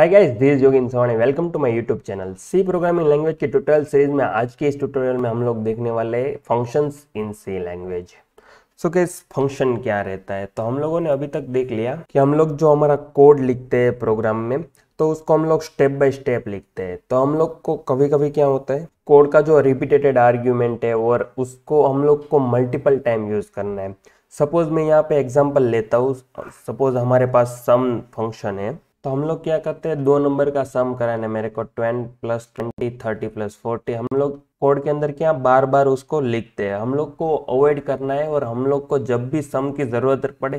hi guys this Jogin Savani welcome to my YouTube channel C programming language के tutorial series में आज के इस ट्यूटोरियल में हम लोग देखने वाले functions in C language so guys function क्या रहता है तो हम लोगों ने अभी तक देख लिया कि हम लोग जो हमारा कोड लिखते हैं प्रोग्राम में तो उसको हम लोग स्टेप बाय स्टेप लिखते हैं तो हम लोग को कभी कभी क्या होता है कोड का जो रिपीटेटेड आर्ग्यूमेंट है और उसको हम लोग को मल्टीपल टाइम यूज़ करना है सपोज मैं यहाँ पे एग्जाम्पल लेता हूँ सपोज हमारे पास सम फंक्शन है तो हम लोग क्या करते हैं दो नंबर का सम कराना है मेरे को twenty plus twenty thirty plus forty हम लोग कोड के अंदर क्या बार बार उसको लिखते हैं हम लोग को अवॉइड करना है और हम लोग को जब भी सम की ज़रूरत पड़े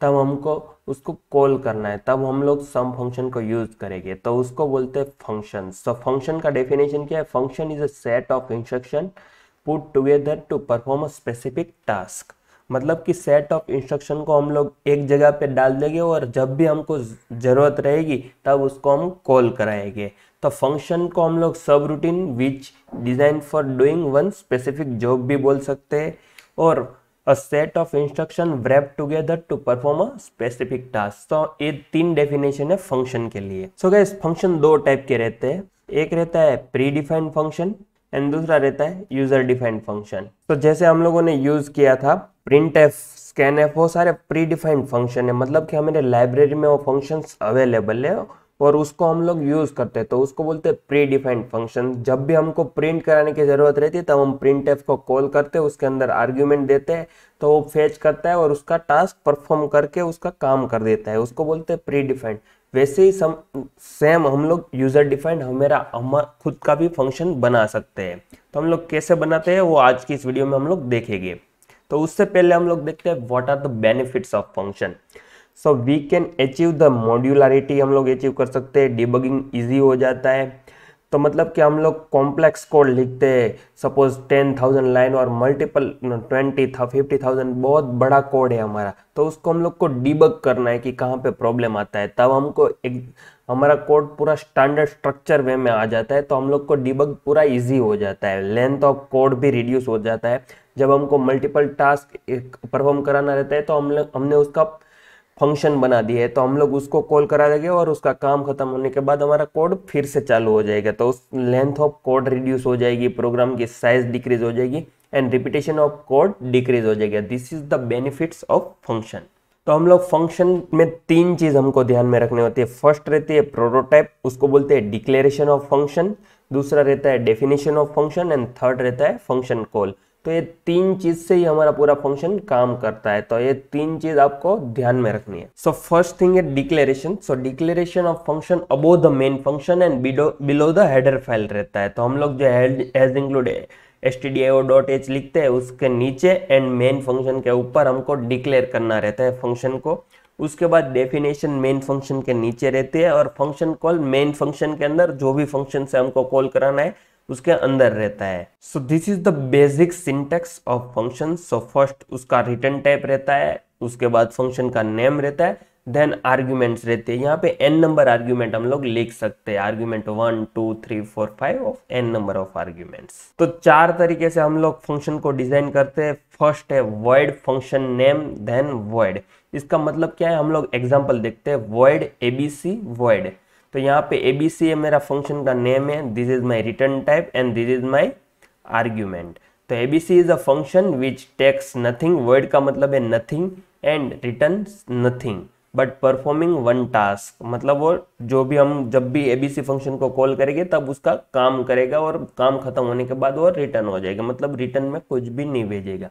तब हमको उसको कॉल करना है तब हम लोग सम फंक्शन को यूज करेंगे तो उसको बोलते हैं फंक्शन सो फंक्शन का डेफिनेशन क्या है function is a set of instruction put together to perform a specific task मतलब कि सेट ऑफ इंस्ट्रक्शन को हम लोग एक जगह पे डाल देंगे और जब भी हमको ज़रूरत रहेगी तब उसको हम कॉल कराएंगे तो फंक्शन को हम लोग सब routine which design for doing one specific job भी बोल सकते हैं और a set of instruction wrap together to perform a specific task तो ये तीन डेफिनेशन है फंक्शन के लिए सो गैस फंक्शन दो टाइप के रहते हैं एक रहता है प्री डिफाइंड फंक्शन एंड दूसरा रहता है यूजर डिफाइंड फंक्शन तो जैसे हम लोगों ने यूज किया था प्रिंट एफ स्कैन एफ वो सारे प्री डिफाइंड फंक्शन है मतलब कि हमारे लाइब्रेरी में वो फंक्शन अवेलेबल है और उसको हम लोग यूज़ करते हैं तो उसको बोलते हैं प्री डिफाइंड फंक्शन जब भी हमको प्रिंट कराने की ज़रूरत रहती है तब हम प्रिंट एफ को कॉल करते हैं उसके अंदर आर्ग्यूमेंट देते हैं तो वो फेच करता है और उसका टास्क परफॉर्म करके उसका काम कर देता है उसको बोलते हैं प्री डिफाइंड वैसे ही सम सेम हम लोग यूज़र डिफाइंड हमारा हम खुद का भी फंक्शन बना सकते हैं तो हम लोग कैसे बनाते हैं वो आज की इस वीडियो में हम लोग देखेंगे तो उससे पहले हम लोग देखते हैं what are the benefits of function so we can achieve the modularity हम लोग अचीव कर सकते हैं डिबगिंग ईजी हो जाता है तो मतलब कि हम लोग कॉम्प्लेक्स कोड लिखते हैं सपोज टेन थाउजेंड लाइन और मल्टीपल ट्वेंटी था फिफ्टी थाउजेंड बहुत बड़ा कोड है हमारा तो उसको हम लोग को डिबग करना है कि कहाँ पे प्रॉब्लम आता है तब हमको एक हमारा कोड पूरा स्टैंडर्ड स्ट्रक्चर वे में आ जाता है तो हम लोग को डिबग पूरा इजी हो जाता है लेंथ ऑफ कोड भी रिड्यूस हो जाता है जब हमको मल्टीपल टास्क परफॉर्म कराना रहता है तो हम लोग हमने उसका फंक्शन बना दिया है तो हम लोग उसको कॉल करा देंगे और उसका काम खत्म होने के बाद हमारा कोड फिर से चालू हो जाएगा तो उस लेंथ ऑफ कोड रिड्यूस हो जाएगी प्रोग्राम की साइज डिक्रीज हो जाएगी and repetition of code decrease हो जाएगा this is the benefits of function तो हम लोग फंक्शन में तीन चीज़ हमको ध्यान में रखने होती है फर्स्ट रहती है प्रोटोटाइप उसको बोलते हैं डिक्लेरेशन ऑफ फंक्शन दूसरा रहता है definition of function and third रहता है फंक्शन कॉल तो ये तीन चीज से ही हमारा पूरा फंक्शन काम करता है तो ये तीन चीज आपको ध्यान में रखनी है so first thing is declaration so declaration of function above the main function and below the header file रहता है तो हम लोग जो hash include S T D I O dot H लिखते हैं उसके नीचे एंड मेन फंक्शन के ऊपर हमको डिक्लेयर करना रहता है फंक्शन को उसके बाद डेफिनेशन मेन फंक्शन के नीचे रहती है और फंक्शन कॉल मेन फंक्शन के अंदर जो भी फंक्शन से हमको कॉल कराना है उसके अंदर रहता है so this is the basic syntax of function so first उसका रिटर्न टाइप रहता है उसके बाद फंक्शन का नेम रहता है देन आर्ग्यूमेंट्स रहते हैं यहाँ पे एन नंबर आर्ग्यूमेंट हम लोग लिख सकते हैं argument one two three four five of N number of arguments तो चार तरीके से हम लोग फंक्शन को डिजाइन करते हैं फर्स्ट है void function name then void इसका मतलब क्या है हम लोग एग्जाम्पल देखते हैं वर्ड एबीसी वर्ड तो यहाँ पे ए बी सी मेरा फंक्शन का नेम है this is my return type and this is my argument तो A B C is a function which takes nothing void का मतलब है nothing and return nothing but performing one task मतलब वो जो भी हम जब भी एबीसी फंक्शन को कॉल करेंगे तब उसका काम करेगा और काम खत्म होने के बाद वो रिटर्न हो जाएगा मतलब रिटर्न में कुछ भी नहीं भेजेगा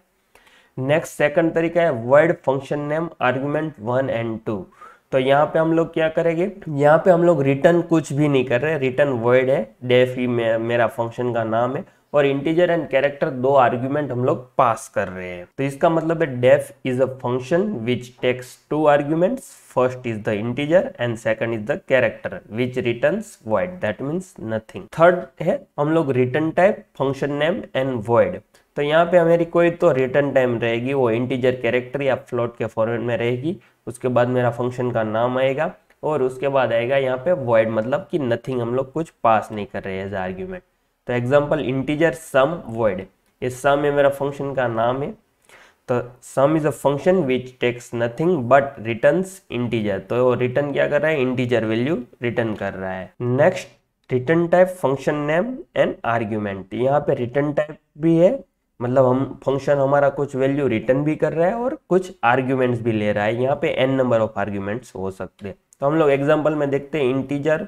नेक्स्ट सेकंड तरीका है void function name argument one and two तो यहाँ पे हम लोग क्या करेंगे यहाँ पे हम लोग रिटर्न कुछ भी नहीं कर रहे रिटर्न वर्ड है डेफ ही मेरा फंक्शन का नाम है और इंटीजर एंड कैरेक्टर दो आर्ग्यूमेंट हम लोग पास कर रहे हैं तो इसका मतलब है def is a function which takes two arguments first is the integer and second is the character which return void that means nothing third है हम लोग return type function name and void तो यहाँ पे हमारी कोई तो रिटर्न टाइम रहेगी वो इंटीजर कैरेक्टर या फ्लोट के फॉर्मेट में रहेगी उसके बाद मेरा फंक्शन का नाम आएगा और उसके बाद आएगा यहाँ पे वॉइड मतलब कि नथिंग हम लोग कुछ पास नहीं कर रहे एज आर्ग्यूमेंट तो एग्जांपल इंटीजर सम वॉइड ये सम है मेरा फंक्शन का नाम है तो sum is a function which takes nothing but return integer तो रिटर्न क्या कर रहा है इंटीजर वैल्यू रिटर्न कर रहा है next return type function name and argument यहाँ पे रिटर्न टाइप भी है मतलब हम फंक्शन हमारा कुछ वैल्यू रिटर्न भी कर रहा है और कुछ आर्ग्यूमेंट्स भी ले रहा है यहाँ पे एन नंबर ऑफ आर्ग्यूमेंट्स हो सकते हैं तो हम लोग एग्जाम्पल में देखते हैं इंटीजर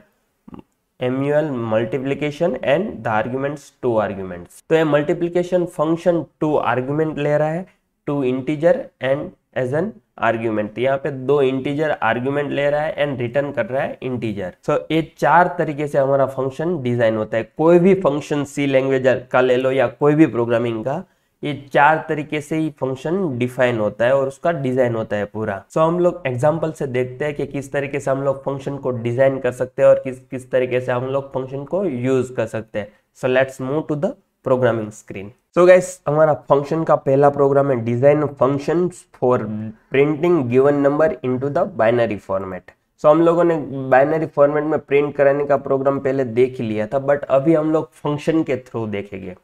एम्यूअल multiplication and the arguments two arguments तो ये मल्टीप्लीकेशन फंक्शन टू आर्ग्यूमेंट ले रहा है two integer and as an argument तो यहाँ पे दो इंटीजर आर्ग्यूमेंट ले रहा है एंड रिटर्न कर रहा है इंटीजर सो so, ये चार तरीके से हमारा फंक्शन डिजाइन होता है कोई भी फंक्शन सी लैंग्वेज का ले लो या कोई भी प्रोग्रामिंग का ये चार तरीके से ही फंक्शन डिफाइन होता है और उसका डिजाइन होता है पूरा सो so, हम लोग एग्जाम्पल से देखते हैं कि किस तरीके से हम लोग फंक्शन को डिजाइन कर सकते हैं और किस किस तरीके से हम लोग फंक्शन को यूज कर सकते हैं so let's move to the programming screen so guys हमारा फंक्शन का पहला प्रोग्राम है design function for printing given number in the binary format so so, हम लोगों ने बाइनरी फॉर्मेट में प्रिंट कराने का प्रोग्राम पहले देख ही लिया था बट अभी हम लोग फंक्शन के थ्रू देखेंगे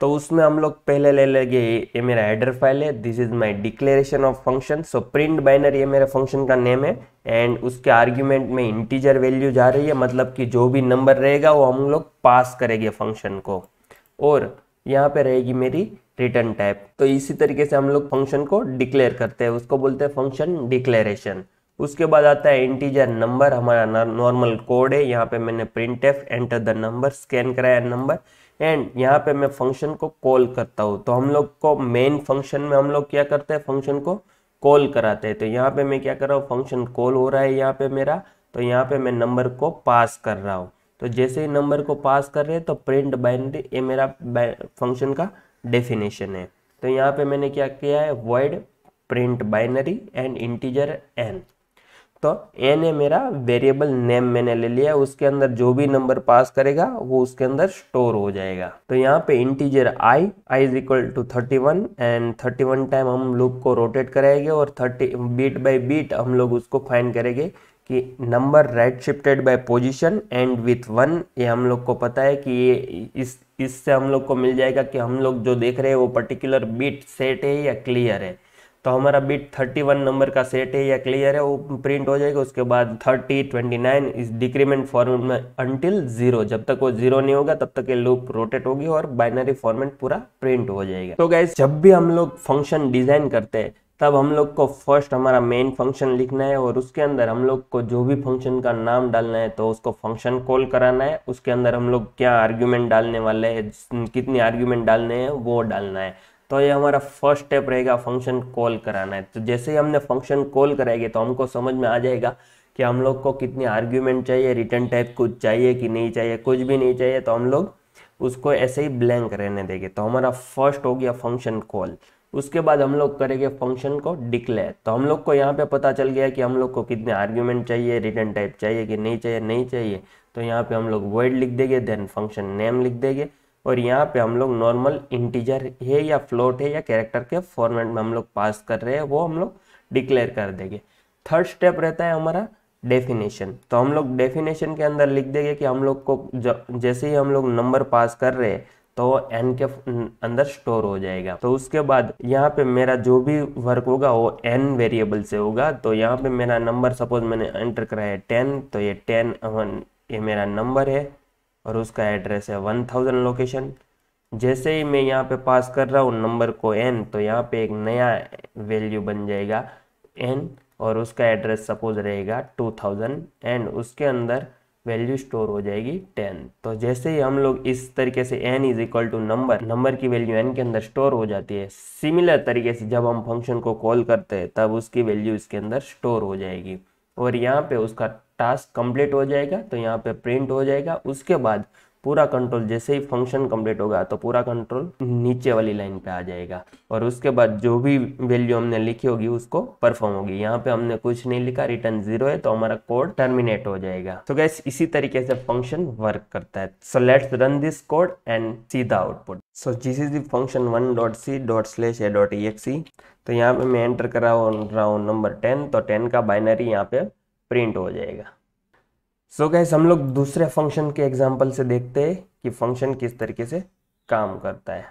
तो उसमें हम लोग पहले ले लेंगे ये मेरा हेडर फाइल है this is my declaration of function so print binary ये मेरे फंक्शन का नेम है एंड उसके आर्ग्यूमेंट में इंटीजर वैल्यू जा रही है मतलब कि जो भी नंबर रहेगा वो हम लोग पास करेंगे फंक्शन को और यहाँ पे रहेगी मेरी रिटर्न टाइप तो इसी तरीके से हम लोग फंक्शन को डिक्लेयर करते हैं उसको बोलते हैं फंक्शन डिक्लेरेशन उसके बाद आता है इंटीजर नंबर हमारा नॉर्मल कोड है यहाँ पे मैंने print F enter the number scan कराया नंबर एंड यहाँ पे मैं फंक्शन को कॉल करता हूँ तो हम लोग को मेन फंक्शन में हम लोग क्या करते हैं फंक्शन को कॉल कराते हैं तो यहाँ पे मैं क्या कर रहा हूँ फंक्शन कॉल हो रहा है यहाँ पे मेरा तो यहाँ पे मैं नंबर को पास कर रहा हूँ तो जैसे ही नंबर को पास कर रहे हैं तो प्रिंट बाइनरी ये मेरा फंक्शन का डेफिनेशन है तो यहाँ पे मैंने क्या किया है void print binary and integer N तो एन ए मेरा वेरिएबल नेम मैंने ले लिया उसके अंदर जो भी नंबर पास करेगा वो उसके अंदर स्टोर हो जाएगा तो यहाँ पे integer I I is equal to thirty one and thirty one time हम लोग को रोटेट कराएंगे और थर्टी बीट बाई बीट हम लोग उसको फाइंड करेंगे कि number right shifted by position and with one ये हम लोग को पता है कि ये इस इससे हम लोग को मिल जाएगा कि हम लोग जो देख रहे हैं वो पर्टिकुलर बीट सेट है या क्लियर है तो हमारा बिट 31 नंबर का सेट है या क्लियर है वो प्रिंट हो जाएगा उसके बाद 30, 29 इस डिक्रीमेंट फॉर्मेट में अंटिल जीरो जब तक वो जीरो नहीं होगा तब तक ये लूप रोटेट होगी और बाइनरी फॉर्मेट पूरा प्रिंट हो जाएगा तो गैस जब भी हम लोग फंक्शन डिजाइन करते हैं तब हम लोग को फर्स्ट हमारा मेन फंक्शन लिखना है और उसके अंदर हम लोग को जो भी फंक्शन का नाम डालना है तो उसको फंक्शन कॉल कराना है उसके अंदर हम लोग क्या आर्ग्यूमेंट डालने वाले हैं कितनी आर्ग्यूमेंट डालने हैं वो डालना है तो ये हमारा फर्स्ट स्टेप रहेगा फंक्शन कॉल कराना है तो जैसे ही हमने फंक्शन कॉल कराएंगे तो हमको समझ में आ जाएगा कि हम लोग को कितनी आर्ग्यूमेंट चाहिए रिटर्न टाइप कुछ चाहिए कि नहीं चाहिए कुछ भी नहीं चाहिए तो हम लोग उसको ऐसे ही ब्लैंक रहने देंगे तो हमारा फर्स्ट हो गया फंक्शन कॉल उसके बाद हम लोग करेंगे फंक्शन को डिक्लेयर तो हम लोग को यहाँ पे पता चल गया कि हम लोग को कितने आर्ग्यूमेंट चाहिए रिटर्न टाइप चाहिए कि नहीं चाहिए नहीं चाहिए तो यहाँ पे हम लोग वर्ड लिख देंगे देन फंक्शन नेम लिख देंगे और यहाँ पे हम लोग नॉर्मल इंटीजर है या फ्लोट है या कैरेक्टर के फॉर्मेट में हम लोग पास कर रहे हैं वो हम लोग डिक्लेयर कर देंगे थर्ड स्टेप रहता है हमारा डेफिनेशन तो हम लोग डेफिनेशन के अंदर लिख देंगे कि हम लोग को जैसे ही हम लोग नंबर पास कर रहे हैं तो एन के अंदर स्टोर हो जाएगा तो उसके बाद यहाँ पे मेरा जो भी वर्क होगा वो एन वेरिएबल से होगा तो यहाँ पे मेरा नंबर सपोज मैंने एंटर कराया है टेन तो ये टेन ये मेरा नंबर है और उसका एड्रेस है वन थाउजेंड लोकेशन जैसे ही मैं यहाँ पे पास कर रहा हूँ नंबर को एन तो यहाँ पे एक नया वैल्यू बन जाएगा एन और उसका एड्रेस सपोज रहेगा टू थाउजेंड एंड उसके अंदर वैल्यू स्टोर हो जाएगी टेन तो जैसे ही हम लोग इस तरीके से N is equal to number number की वैल्यू एन के अंदर स्टोर हो जाती है सिमिलर तरीके से जब हम फंक्शन को कॉल करते हैं तब उसकी वैल्यू इसके अंदर स्टोर हो जाएगी और यहाँ पे उसका टास्क कंप्लीट हो जाएगा तो यहाँ पे प्रिंट हो जाएगा उसके बाद पूरा कंट्रोल जैसे ही फंक्शन कंप्लीट होगा तो पूरा कंट्रोल नीचे वाली लाइन पे आ जाएगा और उसके बाद जो भी वैल्यू हमने लिखी होगी उसको परफॉर्म होगी यहाँ पे हमने कुछ नहीं लिखा रिटर्न जीरो है तो हमारा कोड टर्मिनेट हो जाएगा तो गैस इसी तरीके से फंक्शन वर्क करता है so let's run this code and see the output so this is function one dot C dot slash A dot E X E तो यहाँ पे मैं एंटर करा रहा हूँ नंबर टेन तो टेन का बाइनरी यहाँ पे प्रिंट हो जाएगा सो so गैस हम लोग दूसरे फंक्शन के एग्जाम्पल से देखते हैं कि फंक्शन किस तरीके से काम करता है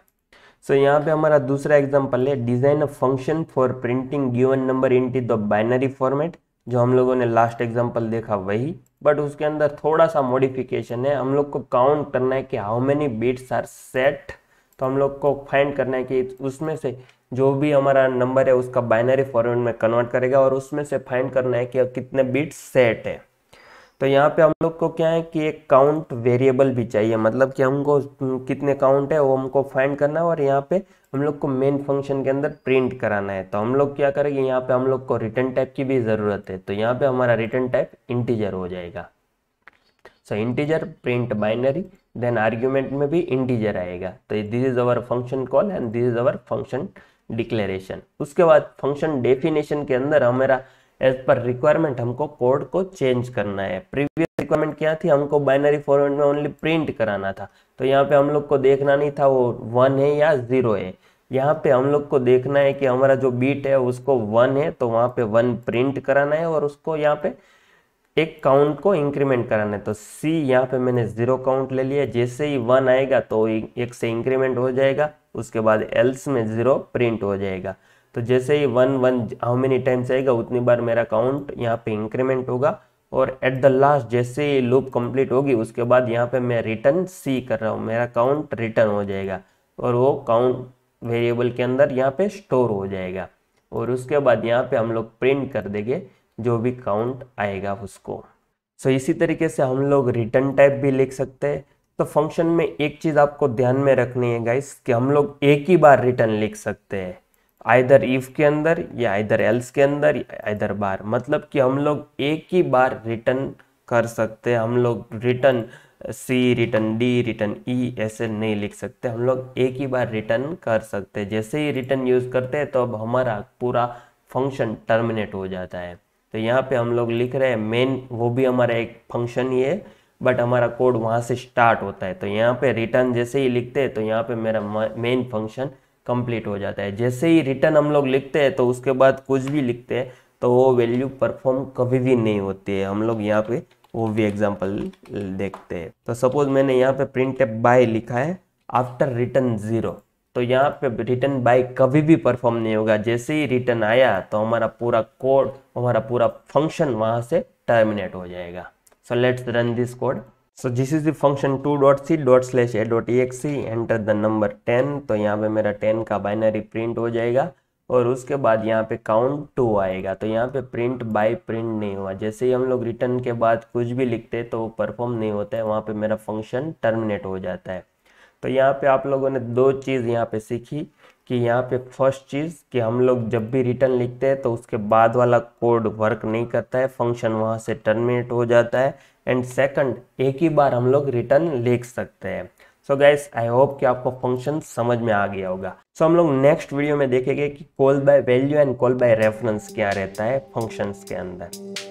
सो so, यहाँ पे हमारा दूसरा एग्जाम्पल है design a function for printing given number in T the binary format जो हम लोगों ने लास्ट एग्जाम्पल देखा वही बट उसके अंदर थोड़ा सा मॉडिफिकेशन है हम लोग को काउंट करना है कि how many bits are set तो हम लोग को फाइंड करना है कि उसमें से जो भी हमारा नंबर है उसका बाइनरी फॉर्मेट में कन्वर्ट करेगा और उसमें से फाइंड करना है कि कितने बिट्स सेट है तो यहाँ पे हम लोग को क्या है कि एक काउंट वेरिएबल भी चाहिए मतलब कि हमको कितने काउंट है वो हमको फाइंड करना है और यहाँ पे हम लोग को मेन फंक्शन के अंदर प्रिंट कराना है तो हम लोग क्या करेंगे यहाँ पे हम लोग को रिटर्न टाइप की भी ज़रूरत है तो यहाँ पे हमारा रिटर्न टाइप इंटीजर हो जाएगा so integer print binary then argument में भी इंटीजर आएगा तो this is our function call and this is our function declaration उसके बाद फंक्शन डेफिनेशन के अंदर हमारा एज पर रिक्वायरमेंट हमको कोड को चेंज करना है प्रीवियस रिक्वायरमेंट क्या थी हमको बाइनरी फॉर्मेट में ओनली प्रिंट कराना था तो यहाँ पे हम लोग को देखना नहीं था वो वन है या जीरो है यहाँ पे हम लोग को देखना है कि हमारा जो बीट है उसको वन है तो वहाँ पे वन प्रिंट कराना है और उसको यहाँ पे एक काउंट को इंक्रीमेंट कराना है तो सी यहाँ पे मैंने जीरो काउंट ले लिया जैसे ही वन आएगा तो एक से इंक्रीमेंट हो जाएगा उसके बाद एल्स में जीरो प्रिंट हो जाएगा तो जैसे ही one one how many times आएगा उतनी बार मेरा काउंट यहाँ पे इंक्रीमेंट होगा और एट द लास्ट जैसे ही लूप कंप्लीट होगी उसके बाद यहाँ पे मैं रिटर्न सी कर रहा हूँ मेरा काउंट रिटर्न हो जाएगा और वो काउंट वेरिएबल के अंदर यहाँ पे स्टोर हो जाएगा और उसके बाद यहाँ पे हम लोग प्रिंट कर देंगे जो भी काउंट आएगा उसको सो so, इसी तरीके से हम लोग रिटर्न टाइप भी लिख सकते हैं तो फंक्शन में एक चीज़ आपको ध्यान में रखनी है गाइस कि हम लोग एक ही बार रिटर्न लिख सकते हैं आइधर इफ के अंदर या इधर एल्स के अंदर या आइधर बार मतलब कि हम लोग एक ही बार रिटर्न कर सकते हैं हम लोग return C return D return E ऐसे नहीं लिख सकते हम लोग एक ही बार रिटर्न कर सकते हैं जैसे ही रिटर्न यूज़ करते हैं तो अब हमारा पूरा फंक्शन टर्मिनेट हो जाता है तो यहाँ पे हम लोग लिख रहे हैं मेन वो भी हमारा एक फंक्शन ही है बट हमारा कोड वहाँ से स्टार्ट होता है तो यहाँ पे रिटर्न जैसे ही लिखते हैं तो यहाँ पे मेरा मेन फंक्शन कंप्लीट हो जाता है जैसे ही रिटर्न हम लोग लिखते हैं तो उसके बाद कुछ भी लिखते हैं तो वो वैल्यू परफॉर्म कभी भी नहीं होती है हम लोग यहाँ पे वो भी एग्जाम्पल देखते हैं तो सपोज मैंने यहाँ पे प्रिंट बाय लिखा है आफ्टर रिटर्न ज़ीरो तो यहाँ पे रिटर्न बाय कभी भी परफॉर्म नहीं होगा जैसे ही रिटर्न आया तो हमारा पूरा कोड हमारा पूरा फंक्शन वहाँ से टर्मिनेट हो जाएगा so let's run this code so this is the function two dot C dot slash A dot E X C enter the number ten तो यहाँ पे मेरा टेन का बाइनरी प्रिंट हो जाएगा और उसके बाद यहाँ पे काउंट टू आएगा तो यहाँ पे प्रिंट बाय प्रिंट नहीं हुआ जैसे ही हम लोग रिटर्न के बाद कुछ भी लिखते तो परफॉर्म नहीं होता है वहाँ पे मेरा फंक्शन टर्मिनेट हो जाता है तो यहाँ पे आप लोगों ने दो चीज़ यहाँ पे सीखी कि यहाँ पे फर्स्ट चीज़ कि हम लोग जब भी रिटर्न लिखते हैं तो उसके बाद वाला कोड वर्क नहीं करता है फंक्शन वहाँ से टर्मिनेट हो जाता है एंड सेकंड एक ही बार हम लोग रिटर्न लिख सकते हैं सो गैस आई होप कि आपको फंक्शन समझ में आ गया होगा सो so, हम लोग नेक्स्ट वीडियो में देखेंगे कि call by value and call by reference क्या रहता है फंक्शंस के अंदर